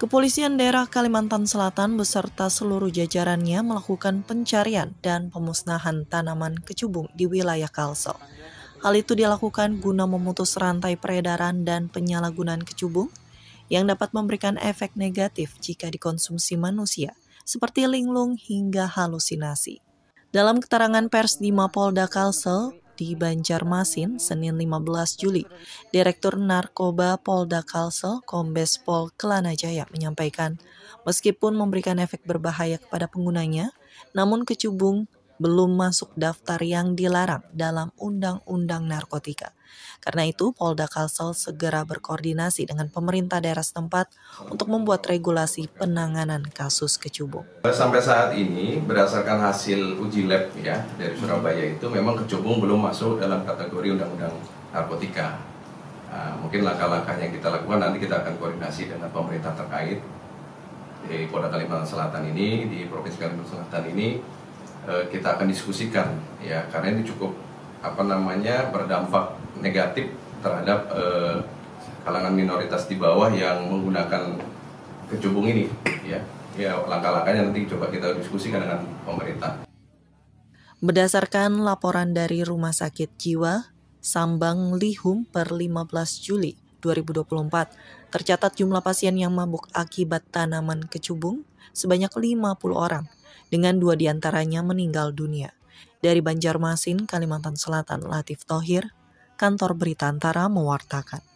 Kepolisian daerah Kalimantan Selatan beserta seluruh jajarannya melakukan pencarian dan pemusnahan tanaman kecubung di wilayah Kalsel. Hal itu dilakukan guna memutus rantai peredaran dan penyalahgunaan kecubung yang dapat memberikan efek negatif jika dikonsumsi manusia, seperti linglung hingga halusinasi. Dalam keterangan pers di Mapolda Kalsel, di Banjarmasin, Senin 15 Juli, Direktur Narkoba Polda Kalsel, Kombes Pol Kelana Jaya, menyampaikan, meskipun memberikan efek berbahaya kepada penggunanya, namun kecubung belum masuk daftar yang dilarang dalam Undang-Undang Narkotika. Karena itu, Polda Kalsel segera berkoordinasi dengan pemerintah daerah setempat untuk membuat regulasi penanganan kasus kecubung. Sampai saat ini, berdasarkan hasil uji lab ya dari hmm. Surabaya itu memang kecubung belum masuk dalam kategori Undang-Undang Narkotika. Ah, mungkin langkah-langkah yang kita lakukan nanti kita akan koordinasi dengan pemerintah terkait di Polda Kalimantan Selatan ini, di Provinsi Kalimantan Selatan ini Eh, kita akan diskusikan ya karena ini cukup apa namanya berdampak negatif terhadap eh, kalangan minoritas di bawah yang menggunakan kecubung ini ya ya langkah-langkahnya nanti coba kita diskusikan dengan pemerintah. Berdasarkan laporan dari Rumah Sakit Jiwa, Sambang Lihum per 15 Juli 2024, tercatat jumlah pasien yang mabuk akibat tanaman kecubung sebanyak 50 orang, dengan dua diantaranya meninggal dunia. Dari Banjarmasin, Kalimantan Selatan, Latif Tohir, kantor Berita Antara mewartakan.